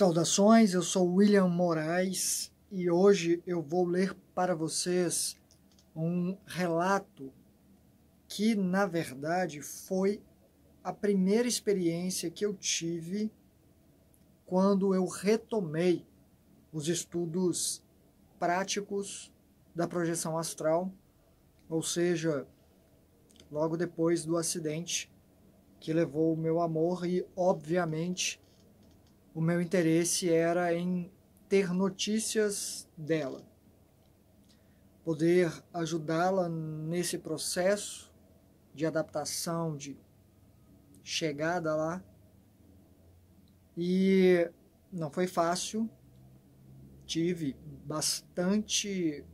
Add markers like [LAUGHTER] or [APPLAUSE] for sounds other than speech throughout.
Saudações, eu sou William Moraes e hoje eu vou ler para vocês um relato que, na verdade, foi a primeira experiência que eu tive quando eu retomei os estudos práticos da projeção astral, ou seja, logo depois do acidente que levou o meu amor e, obviamente, o meu interesse era em ter notícias dela, poder ajudá-la nesse processo de adaptação, de chegada lá. E não foi fácil, tive bastante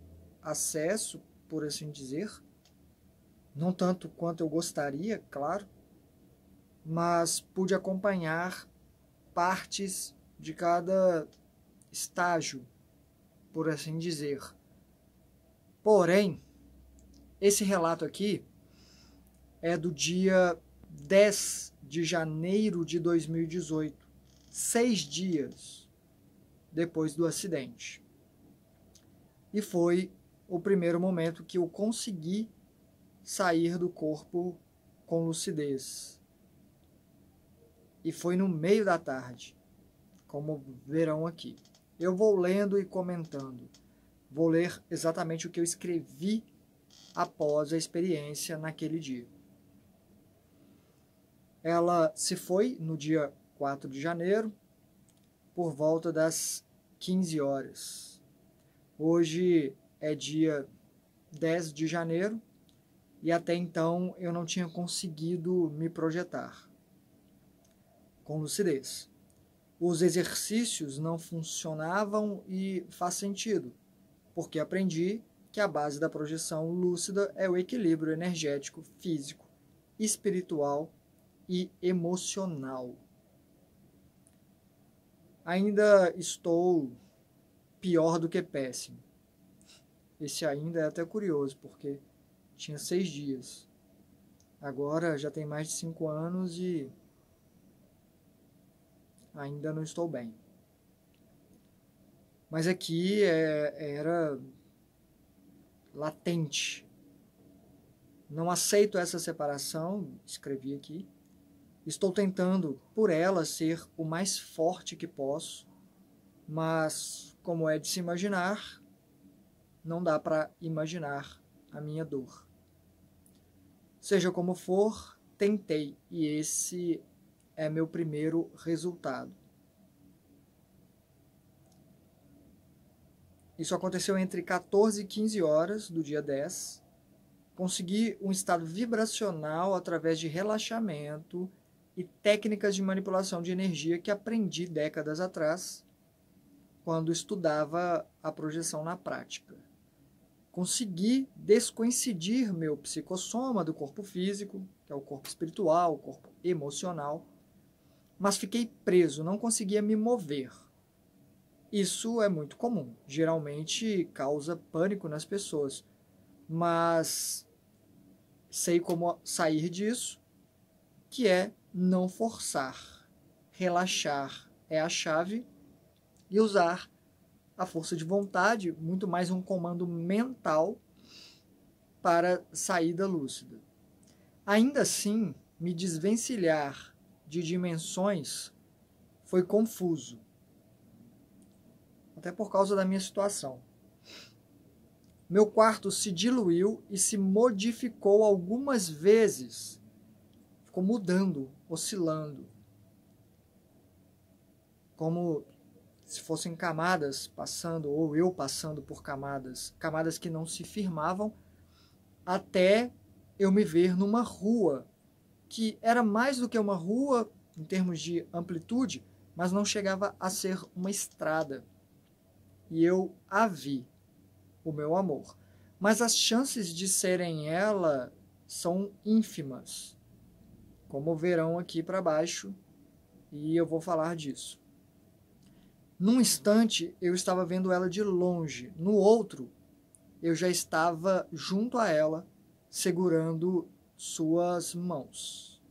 acesso, por assim dizer, não tanto quanto eu gostaria, claro, mas pude acompanhar partes de cada estágio, por assim dizer. Porém, esse relato aqui é do dia 10 de janeiro de 2018, seis dias depois do acidente. E foi o primeiro momento que eu consegui sair do corpo com lucidez e foi no meio da tarde, como verão aqui. Eu vou lendo e comentando. Vou ler exatamente o que eu escrevi após a experiência naquele dia. Ela se foi no dia 4 de janeiro, por volta das 15 horas. Hoje é dia 10 de janeiro e até então eu não tinha conseguido me projetar com lucidez. Os exercícios não funcionavam e faz sentido, porque aprendi que a base da projeção lúcida é o equilíbrio energético, físico, espiritual e emocional. Ainda estou pior do que péssimo. Esse ainda é até curioso, porque tinha seis dias. Agora já tem mais de cinco anos e ainda não estou bem. Mas aqui é, era latente. Não aceito essa separação, escrevi aqui. Estou tentando, por ela, ser o mais forte que posso, mas, como é de se imaginar, não dá para imaginar a minha dor. Seja como for, tentei, e esse é meu primeiro resultado. Isso aconteceu entre 14 e 15 horas do dia 10. Consegui um estado vibracional através de relaxamento e técnicas de manipulação de energia que aprendi décadas atrás, quando estudava a projeção na prática. Consegui descoincidir meu psicossoma do corpo físico, que é o corpo espiritual, o corpo emocional, mas fiquei preso, não conseguia me mover. Isso é muito comum, geralmente causa pânico nas pessoas, mas sei como sair disso, que é não forçar. Relaxar é a chave e usar a força de vontade, muito mais um comando mental para saída lúcida. Ainda assim, me desvencilhar de dimensões foi confuso, até por causa da minha situação. Meu quarto se diluiu e se modificou algumas vezes, ficou mudando, oscilando, como se fossem camadas passando, ou eu passando por camadas, camadas que não se firmavam, até eu me ver numa rua que era mais do que uma rua em termos de amplitude, mas não chegava a ser uma estrada. E eu a vi, o meu amor. Mas as chances de serem ela são ínfimas, como verão aqui para baixo, e eu vou falar disso. Num instante eu estava vendo ela de longe, no outro eu já estava junto a ela, segurando suas mãos.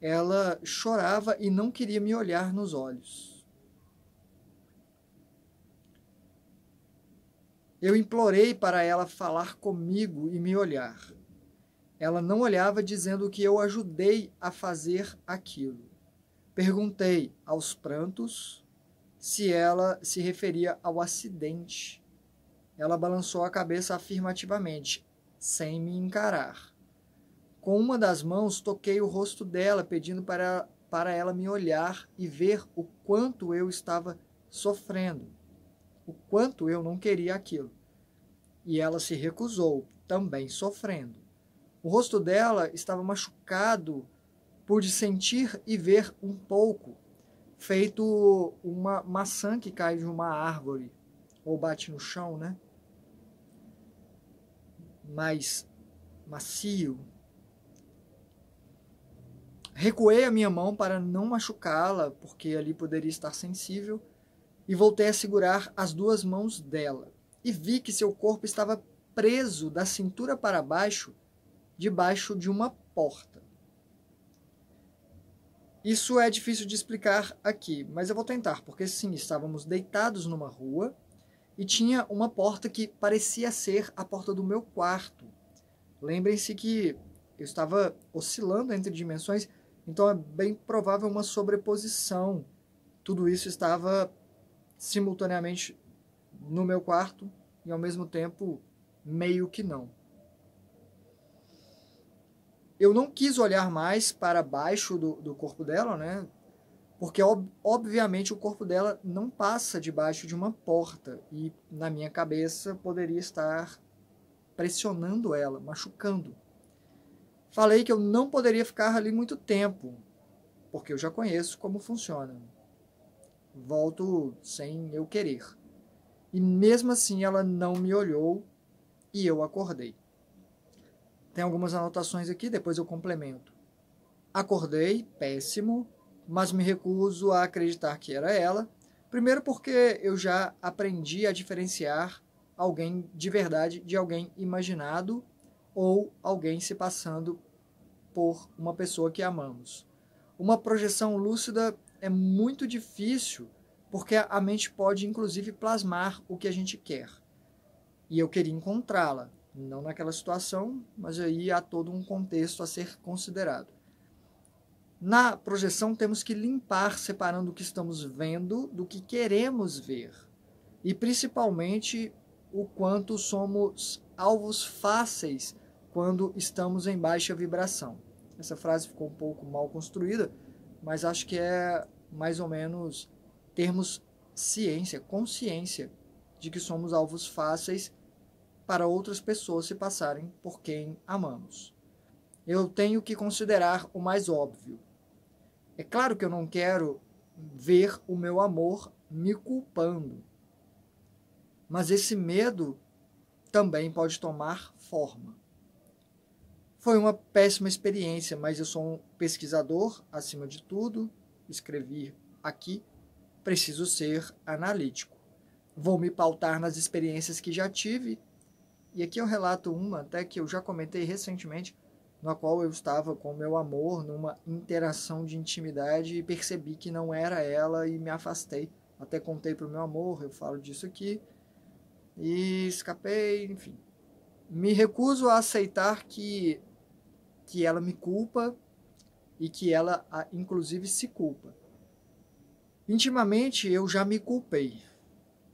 Ela chorava e não queria me olhar nos olhos. Eu implorei para ela falar comigo e me olhar. Ela não olhava, dizendo que eu ajudei a fazer aquilo. Perguntei aos prantos se ela se referia ao acidente. Ela balançou a cabeça afirmativamente, sem me encarar. Com uma das mãos toquei o rosto dela, pedindo para, para ela me olhar e ver o quanto eu estava sofrendo, o quanto eu não queria aquilo. E ela se recusou, também sofrendo. O rosto dela estava machucado, pude sentir e ver um pouco, feito uma maçã que cai de uma árvore ou bate no chão, né? Mais macio, Recuei a minha mão para não machucá-la, porque ali poderia estar sensível, e voltei a segurar as duas mãos dela. E vi que seu corpo estava preso da cintura para baixo, debaixo de uma porta. Isso é difícil de explicar aqui, mas eu vou tentar, porque sim, estávamos deitados numa rua e tinha uma porta que parecia ser a porta do meu quarto. Lembrem-se que eu estava oscilando entre dimensões então é bem provável uma sobreposição. Tudo isso estava simultaneamente no meu quarto e ao mesmo tempo meio que não. Eu não quis olhar mais para baixo do, do corpo dela, né? Porque, ob obviamente, o corpo dela não passa debaixo de uma porta e, na minha cabeça, poderia estar pressionando ela, machucando. Falei que eu não poderia ficar ali muito tempo, porque eu já conheço como funciona. Volto sem eu querer. E mesmo assim ela não me olhou e eu acordei. Tem algumas anotações aqui, depois eu complemento. Acordei, péssimo, mas me recuso a acreditar que era ela. Primeiro, porque eu já aprendi a diferenciar alguém de verdade de alguém imaginado ou alguém se passando por uma pessoa que amamos. Uma projeção lúcida é muito difícil porque a mente pode inclusive plasmar o que a gente quer. E eu queria encontrá-la, não naquela situação, mas aí há todo um contexto a ser considerado. Na projeção, temos que limpar separando o que estamos vendo do que queremos ver, e principalmente o quanto somos alvos fáceis quando estamos em baixa vibração. Essa frase ficou um pouco mal construída, mas acho que é mais ou menos termos ciência, consciência de que somos alvos fáceis para outras pessoas se passarem por quem amamos. Eu tenho que considerar o mais óbvio. É claro que eu não quero ver o meu amor me culpando, mas esse medo também pode tomar forma. Foi uma péssima experiência, mas eu sou um pesquisador acima de tudo. Escrevi aqui, preciso ser analítico. Vou me pautar nas experiências que já tive. E aqui eu relato uma até que eu já comentei recentemente, na qual eu estava com meu amor numa interação de intimidade e percebi que não era ela e me afastei. Até contei para o meu amor, eu falo disso aqui. E escapei, enfim. Me recuso a aceitar que que ela me culpa e que ela, inclusive, se culpa. Intimamente, eu já me culpei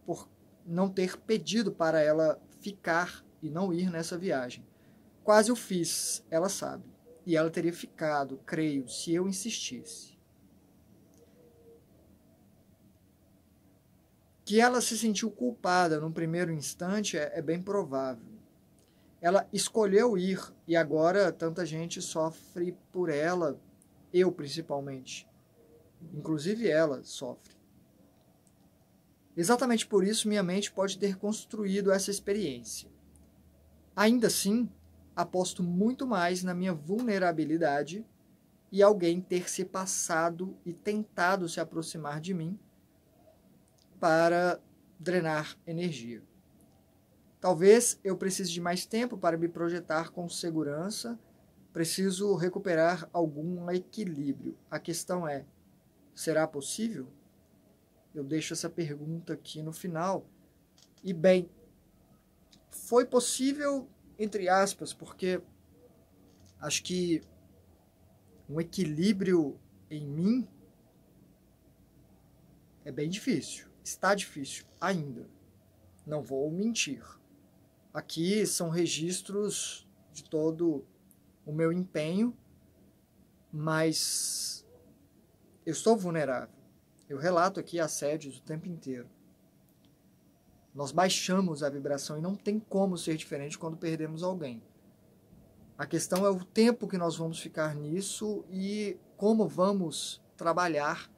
por não ter pedido para ela ficar e não ir nessa viagem. Quase o fiz, ela sabe. E ela teria ficado, creio, se eu insistisse. Que ela se sentiu culpada no primeiro instante é, é bem provável ela escolheu ir e agora tanta gente sofre por ela, eu principalmente. Inclusive ela sofre. Exatamente por isso minha mente pode ter construído essa experiência. Ainda assim, aposto muito mais na minha vulnerabilidade e alguém ter se passado e tentado se aproximar de mim para drenar energia. Talvez eu precise de mais tempo para me projetar com segurança. Preciso recuperar algum equilíbrio. A questão é: será possível? Eu deixo essa pergunta aqui no final. E bem, foi possível, entre aspas, porque acho que um equilíbrio em mim é bem difícil. Está difícil ainda. Não vou mentir. Aqui são registros de todo o meu empenho, mas eu estou vulnerável. Eu relato aqui assédios o tempo inteiro. Nós baixamos a vibração e não tem como ser diferente quando perdemos alguém. A questão é o tempo que nós vamos ficar nisso e como vamos trabalhar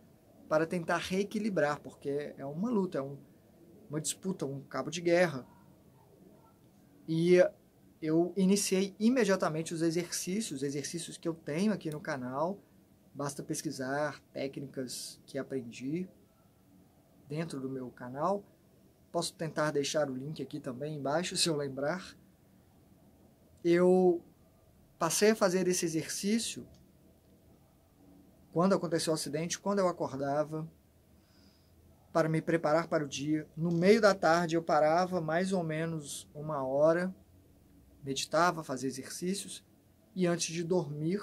para tentar reequilibrar, porque é uma luta, é um, uma disputa, um cabo de guerra. E eu iniciei imediatamente os exercícios, exercícios que eu tenho aqui no canal. Basta pesquisar técnicas que aprendi dentro do meu canal. Posso tentar deixar o link aqui também embaixo, [LAUGHS] se eu lembrar. Eu passei a fazer esse exercício quando aconteceu o acidente, quando eu acordava, para me preparar para o dia. No meio da tarde eu parava mais ou menos uma hora, meditava, fazia exercícios e antes de dormir,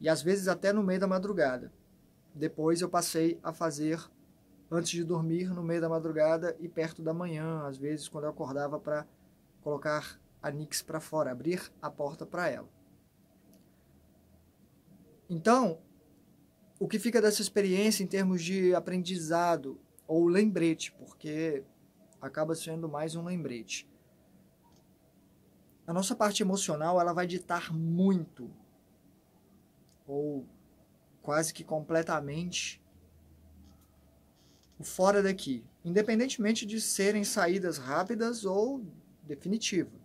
e às vezes até no meio da madrugada. Depois eu passei a fazer antes de dormir, no meio da madrugada e perto da manhã, às vezes quando eu acordava para colocar a Nix para fora, abrir a porta para ela. Então, o que fica dessa experiência em termos de aprendizado ou lembrete, porque acaba sendo mais um lembrete. A nossa parte emocional, ela vai ditar muito ou quase que completamente o fora daqui, independentemente de serem saídas rápidas ou definitiva.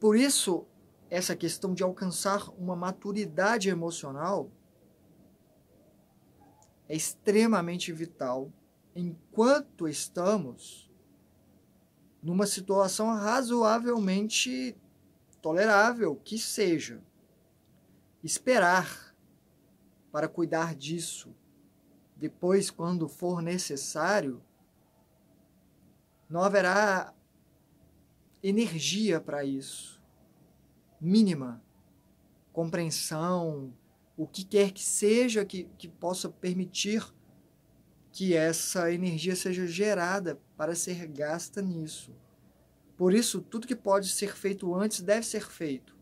Por isso, essa questão de alcançar uma maturidade emocional é extremamente vital enquanto estamos numa situação razoavelmente tolerável que seja. Esperar para cuidar disso depois, quando for necessário, não haverá energia para isso, mínima compreensão, o que quer que seja que, que possa permitir que essa energia seja gerada para ser gasta nisso. Por isso, tudo que pode ser feito antes deve ser feito.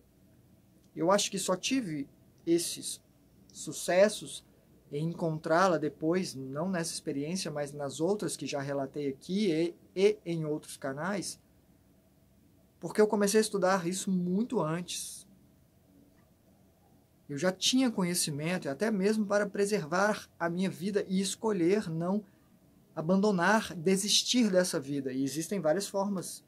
Eu acho que só tive esses sucessos em encontrá-la depois, não nessa experiência, mas nas outras que já relatei aqui e, e em outros canais, porque eu comecei a estudar isso muito antes eu já tinha conhecimento, até mesmo para preservar a minha vida e escolher não abandonar, desistir dessa vida. E existem várias formas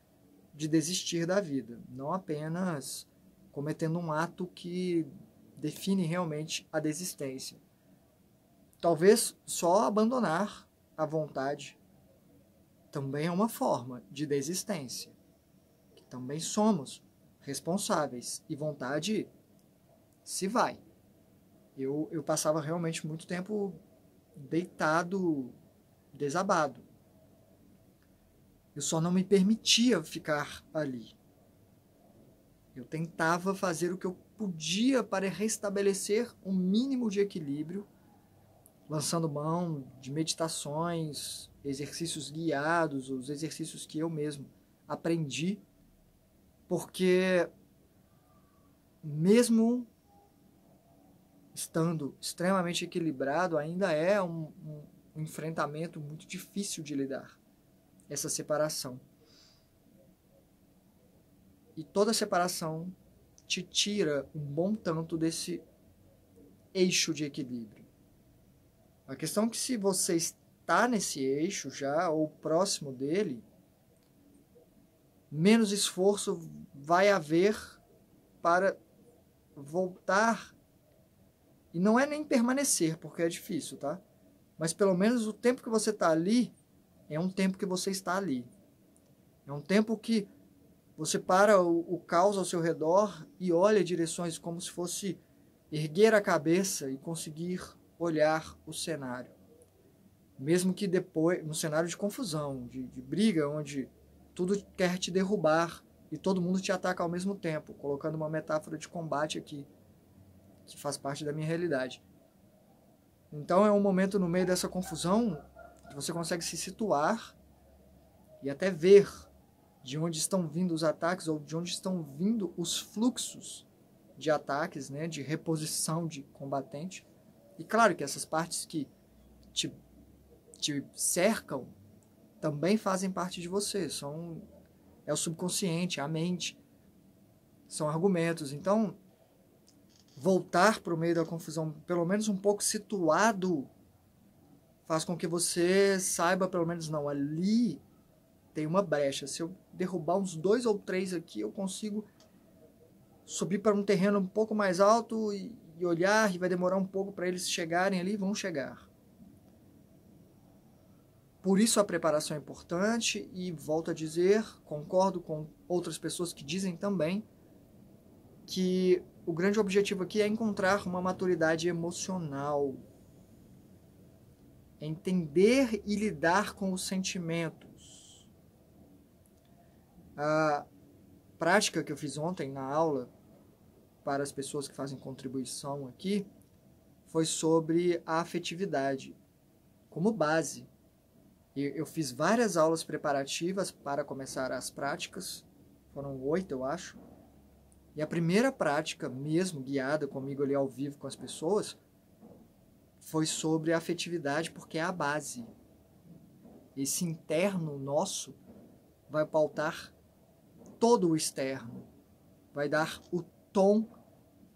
de desistir da vida, não apenas cometendo um ato que define realmente a desistência. Talvez só abandonar a vontade também é uma forma de desistência, também somos responsáveis e vontade se vai. Eu, eu passava realmente muito tempo deitado, desabado. Eu só não me permitia ficar ali. Eu tentava fazer o que eu podia para restabelecer um mínimo de equilíbrio, lançando mão de meditações, exercícios guiados, os exercícios que eu mesmo aprendi, porque mesmo estando extremamente equilibrado, ainda é um, um enfrentamento muito difícil de lidar, essa separação. E toda separação te tira um bom tanto desse eixo de equilíbrio. A questão é que se você está nesse eixo já, ou próximo dele, menos esforço vai haver para voltar e não é nem permanecer, porque é difícil, tá? Mas pelo menos o tempo que você está ali é um tempo que você está ali. É um tempo que você para o, o caos ao seu redor e olha direções como se fosse erguer a cabeça e conseguir olhar o cenário. Mesmo que depois, no cenário de confusão, de, de briga, onde tudo quer te derrubar e todo mundo te ataca ao mesmo tempo, colocando uma metáfora de combate aqui que faz parte da minha realidade. Então é um momento no meio dessa confusão que você consegue se situar e até ver de onde estão vindo os ataques ou de onde estão vindo os fluxos de ataques, né, de reposição de combatente. E claro que essas partes que te, te cercam também fazem parte de você, são é o subconsciente, a mente, são argumentos. Então, voltar para o meio da confusão, pelo menos um pouco situado, faz com que você saiba, pelo menos, não, ali tem uma brecha. Se eu derrubar uns dois ou três aqui, eu consigo subir para um terreno um pouco mais alto e, e olhar, e vai demorar um pouco para eles chegarem ali, vão chegar. Por isso a preparação é importante e volto a dizer, concordo com outras pessoas que dizem também que o grande objetivo aqui é encontrar uma maturidade emocional. É entender e lidar com os sentimentos. A prática que eu fiz ontem na aula para as pessoas que fazem contribuição aqui foi sobre a afetividade como base. Eu fiz várias aulas preparativas para começar as práticas, foram oito, eu acho e a primeira prática mesmo, guiada comigo ali ao vivo com as pessoas, foi sobre a afetividade, porque é a base. Esse interno nosso vai pautar todo o externo, vai dar o tom,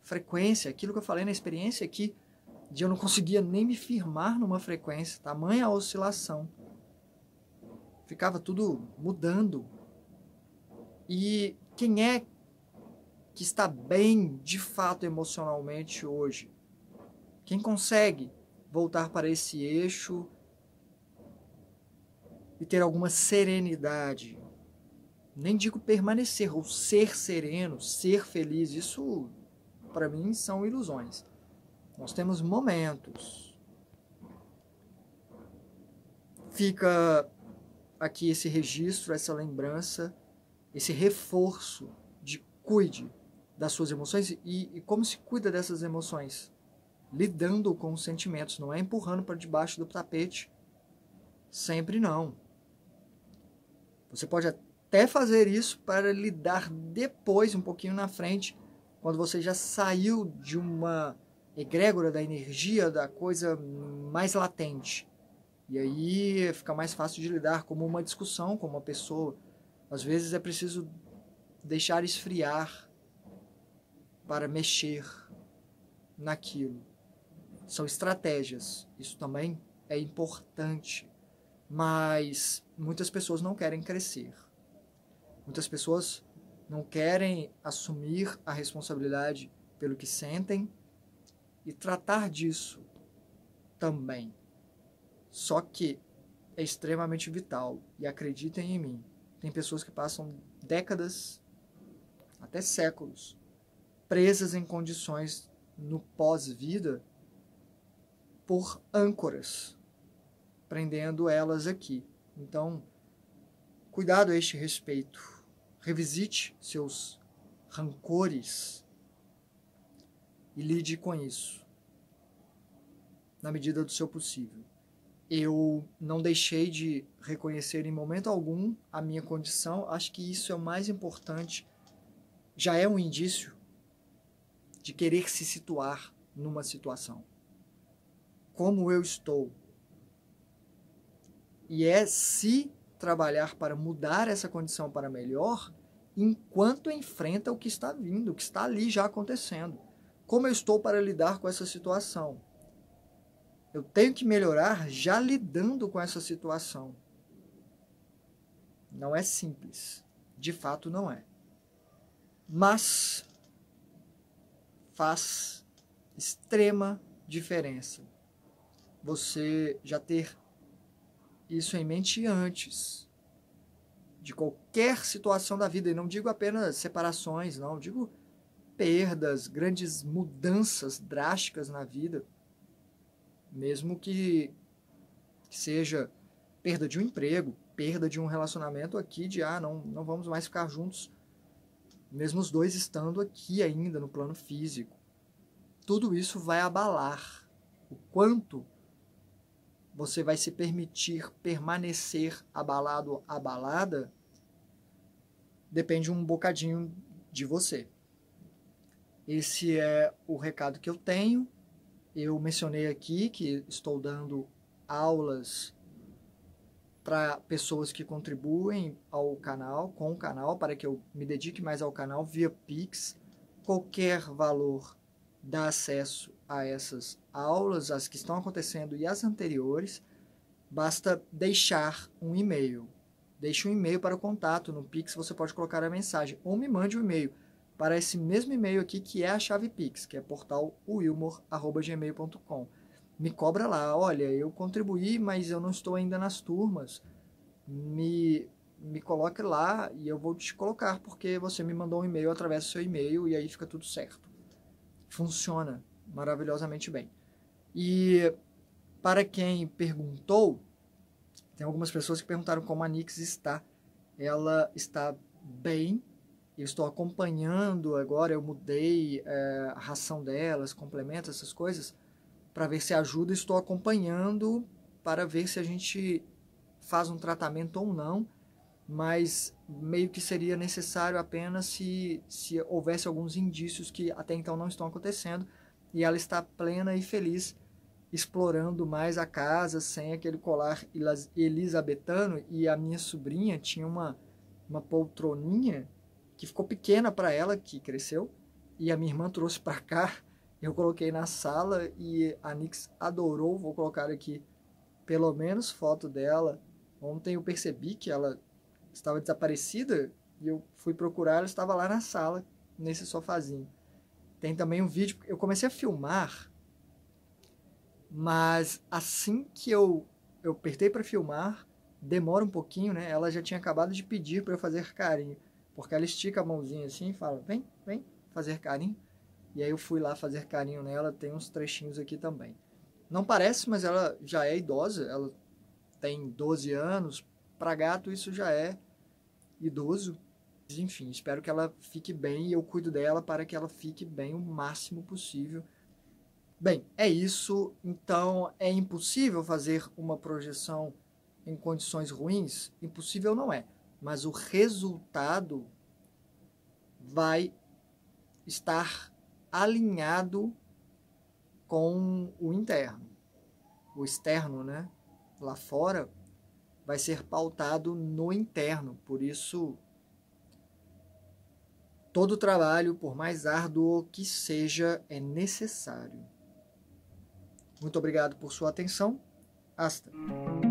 frequência, aquilo que eu falei na experiência aqui, é de eu não conseguia nem me firmar numa frequência, tamanha oscilação. Ficava tudo mudando. E quem é que está bem de fato emocionalmente hoje. Quem consegue voltar para esse eixo e ter alguma serenidade. Nem digo permanecer, ou ser sereno, ser feliz, isso para mim são ilusões. Nós temos momentos. Fica aqui esse registro, essa lembrança, esse reforço de cuide das suas emoções e, e como se cuida dessas emoções. Lidando com os sentimentos, não é empurrando para debaixo do tapete. Sempre não. Você pode até fazer isso para lidar depois, um pouquinho na frente, quando você já saiu de uma egrégora da energia, da coisa mais latente. E aí fica mais fácil de lidar como uma discussão com uma pessoa. Às vezes é preciso deixar esfriar para mexer naquilo. São estratégias. Isso também é importante. Mas muitas pessoas não querem crescer. Muitas pessoas não querem assumir a responsabilidade pelo que sentem e tratar disso também. Só que é extremamente vital e acreditem em mim. Tem pessoas que passam décadas, até séculos, presas em condições no pós-vida por âncoras, prendendo elas aqui. Então, cuidado a este respeito. Revisite seus rancores e lide com isso na medida do seu possível. Eu não deixei de reconhecer em momento algum a minha condição, acho que isso é o mais importante. Já é um indício de querer se situar numa situação. Como eu estou? E é se trabalhar para mudar essa condição para melhor enquanto enfrenta o que está vindo, o que está ali já acontecendo. Como eu estou para lidar com essa situação? Eu tenho que melhorar já lidando com essa situação. Não é simples. De fato, não é. Mas faz extrema diferença. Você já ter isso em mente antes de qualquer situação da vida, e não digo apenas separações, não, digo perdas, grandes mudanças drásticas na vida, mesmo que seja perda de um emprego, perda de um relacionamento aqui de ah, não, não vamos mais ficar juntos mesmo os dois estando aqui ainda no plano físico. Tudo isso vai abalar o quanto você vai se permitir permanecer abalado, abalada, depende um bocadinho de você. Esse é o recado que eu tenho. Eu mencionei aqui que estou dando aulas para pessoas que contribuem ao canal, com o canal, para que eu me dedique mais ao canal via Pix. Qualquer valor dá acesso a essas aulas, as que estão acontecendo e as anteriores. Basta deixar um e-mail. Deixe um e-mail para o contato. No Pix você pode colocar a mensagem. Ou me mande um e-mail para esse mesmo e-mail aqui, que é a chave Pix, que é portal me cobra lá, olha, eu contribuí, mas eu não estou ainda nas turmas, me, me coloque lá e eu vou te colocar, porque você me mandou um e-mail através do seu e-mail e aí fica tudo certo. Funciona maravilhosamente bem. E para quem perguntou, tem algumas pessoas que perguntaram como a Nix está. Ela está bem, eu estou acompanhando agora, eu mudei é, a ração delas, complemento, essas coisas para ver se ajuda, estou acompanhando para ver se a gente faz um tratamento ou não, mas meio que seria necessário apenas se, se houvesse alguns indícios que até então não estão acontecendo e ela está plena e feliz explorando mais a casa sem aquele colar elisabetano e a minha sobrinha tinha uma, uma poltroninha que ficou pequena para ela que cresceu e a minha irmã trouxe para cá eu coloquei na sala e a Nix adorou. Vou colocar aqui pelo menos foto dela. Ontem eu percebi que ela estava desaparecida e eu fui procurar, ela estava lá na sala, nesse sofazinho. Tem também um vídeo, eu comecei a filmar, mas assim que eu eu apertei para filmar, demora um pouquinho, né? Ela já tinha acabado de pedir para eu fazer carinho, porque ela estica a mãozinha assim e fala: "Vem, vem fazer carinho". E aí eu fui lá fazer carinho nela, tem uns trechinhos aqui também. Não parece, mas ela já é idosa, ela tem 12 anos. Para gato, isso já é idoso. Enfim, espero que ela fique bem e eu cuido dela para que ela fique bem o máximo possível. Bem, é isso. Então, é impossível fazer uma projeção em condições ruins? Impossível não é, mas o resultado vai estar alinhado com o interno. O externo, né? Lá fora vai ser pautado no interno, por isso todo trabalho, por mais árduo que seja, é necessário. Muito obrigado por sua atenção. Hasta.